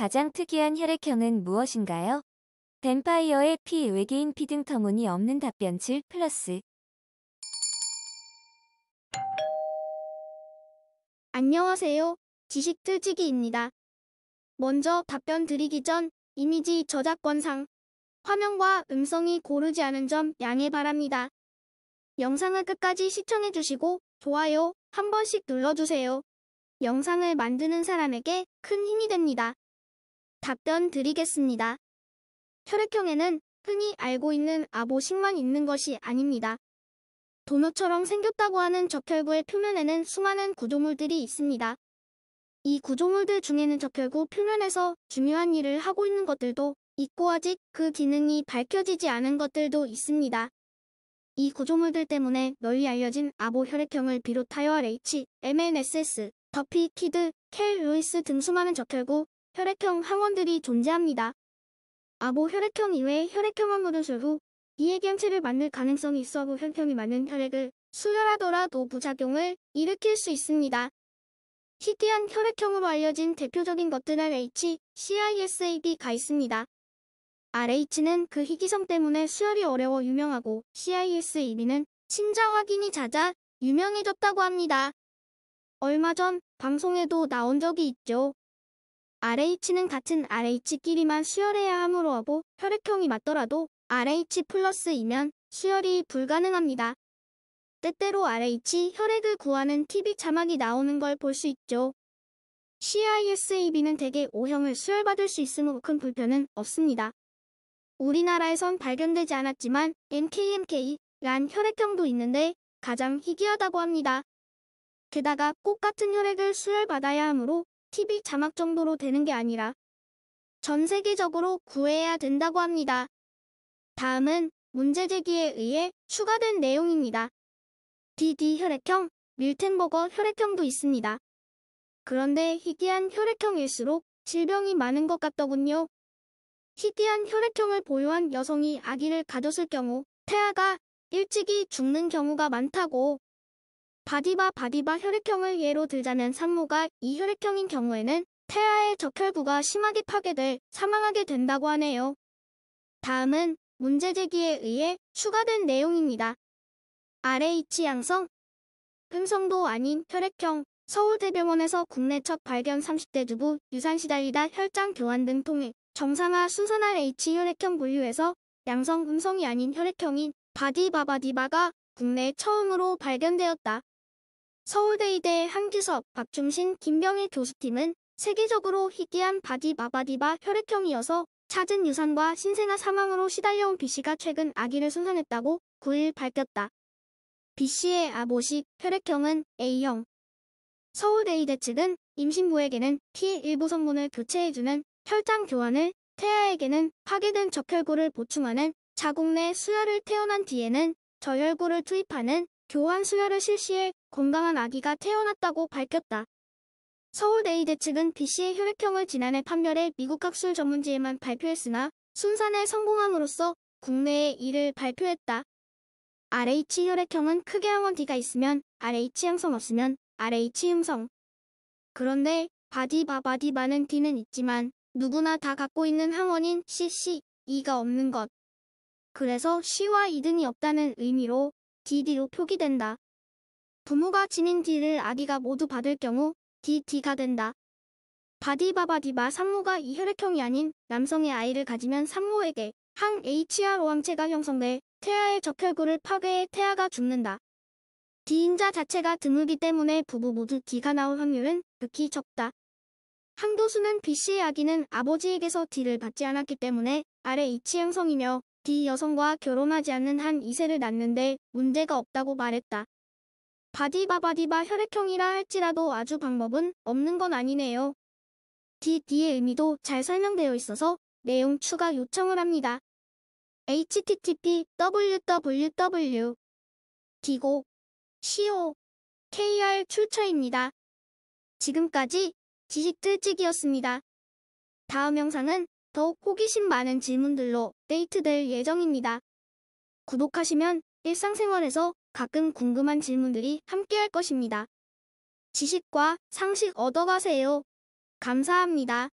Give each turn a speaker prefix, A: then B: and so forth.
A: 가장 특이한 혈액형은 무엇인가요? 뱀파이어의 피, 외계인 피 등 터무니 없는 답변 7 플러스 안녕하세요. 지식 틀치기입니다. 먼저 답변 드리기 전 이미지 저작권상 화면과 음성이 고르지 않은 점 양해 바랍니다. 영상을 끝까지 시청해주시고 좋아요 한 번씩 눌러주세요. 영상을 만드는 사람에게 큰 힘이 됩니다. 답변 드리겠습니다. 혈액형에는 흔히 알고 있는 아보식만 있는 것이 아닙니다. 도넛처럼 생겼다고 하는 적혈구의 표면에는 수많은 구조물들이 있습니다. 이 구조물들 중에는 적혈구 표면에서 중요한 일을 하고 있는 것들도 있고 아직 그 기능이 밝혀지지 않은 것들도 있습니다. 이 구조물들 때문에 널리 알려진 아보 혈액형을 비롯하여 RH, MNSS, 더피, 키드, 켈, 루이스 등 수많은 적혈구 혈액형 항원들이 존재합니다. 아보 혈액형 이외에 혈액형 항원을 줄후 비핵염체를 만들 가능성이 있어고 혈형이 많은 혈액을 수혈하더라도 부작용을 일으킬 수 있습니다. 희귀한 혈액형으로 알려진 대표적인 것들 RH, CISAB가 있습니다. RH는 그 희귀성 때문에 수혈이 어려워 유명하고 CISAB는 신자 확인이 잦아 유명해졌다고 합니다. 얼마 전 방송에도 나온 적이 있죠. RH는 같은 RH끼리만 수혈해야 하므로 하고 혈액형이 맞더라도 RH 플러스이면 수혈이 불가능합니다. 때때로 RH 혈액을 구하는 TV 자막이 나오는 걸 볼 수 있죠. CISAB는 대개 O형을 수혈받을 수 있으므로 큰 불편은 없습니다. 우리나라에선 발견되지 않았지만 MKMK란 혈액형도 있는데 가장 희귀하다고 합니다. 게다가 꽃 같은 혈액을 수혈받아야 하므로 TV 자막 정도로 되는 게 아니라 전 세계적으로 구해야 된다고 합니다. 다음은 문제 제기에 의해 추가된 내용입니다. DD 혈액형, 밀텐버거 혈액형도 있습니다. 그런데 희귀한 혈액형일수록 질병이 많은 것 같더군요. 희귀한 혈액형을 보유한 여성이 아기를 가졌을 경우 태아가 일찍이 죽는 경우가 많다고 바디바 바디바 혈액형을 예로 들자면 산모가 이 혈액형인 경우에는 태아의 적혈구가 심하게 파괴될 사망하게 된다고 하네요. 다음은 문제 제기에 의해 추가된 내용입니다. RH 양성 흠성도 아닌 혈액형 서울대병원에서 국내 첫 발견 30대 주부 유산 시달리다 혈장 교환 등 통해 정상화 순산 r H 혈액형 분류에서 양성 음성이 아닌 혈액형인 바디바바디바가 국내 처음으로 발견되었다. 서울대의대 한기섭, 박중신, 김병일 교수팀은 세계적으로 희귀한 바디마바디바 혈액형이어서 찾은 유산과 신생아 사망으로 시달려온 B씨가 최근 아기를 순산했다고 9일 밝혔다. B씨의 아모식 혈액형은 A형. 서울대의대 측은 임신부에게는 t 1부 성분을 교체해주는 혈장 교환을 태아에게는 파괴된 적혈구를 보충하는 자궁 내 수혈을 태어난 뒤에는 저혈구를 투입하는 교환 수혈을 실시해 건강한 아기가 태어났다고 밝혔다. 서울데이대 측은 B씨의 혈액형을 지난해 판별해 미국 학술 전문지에만 발표했으나 순산에 성공함으로써 국내에 이를 발표했다. RH 혈액형은 크게 항원 D가 있으면 RH 양성 없으면 RH 음성. 그런데 바디바바디 많은 D는 있지만 누구나 다 갖고 있는 항원인 CC, E가 없는 것. 그래서 C와 E 등이 없다는 의미로 DD로 표기된다. 부모가 지닌 D를 아기가 모두 받을 경우 DD가 된다. 바디바바디바 산모가 이 혈액형이 아닌 남성의 아이를 가지면 산모에게 항HR 오항체가 형성돼 태아의 적혈구를 파괴해 태아가 죽는다. D인자 자체가 드물기 때문에 부부 모두 D가 나올 확률은 극히 적다. 항도수는 B씨의 아기는 아버지에게서 D를 받지 않았기 때문에 아래 H 형성이며 D 여성과 결혼하지 않는 한 2세를 낳는데 문제가 없다고 말했다. 바디바 바디바 혈액형이라 할지라도 아주 방법은 없는 건 아니네요. DD의 의미도 잘 설명되어 있어서 내용 추가 요청을 합니다. http www 디고 co kr 출처입니다. 지금까지 지식 뜰찍이었습니다 다음 영상은 더욱 호기심 많은 질문들로 데이트될 예정입니다. 구독하시면 일상생활에서 가끔 궁금한 질문들이 함께할 것입니다. 지식과 상식 얻어가세요. 감사합니다.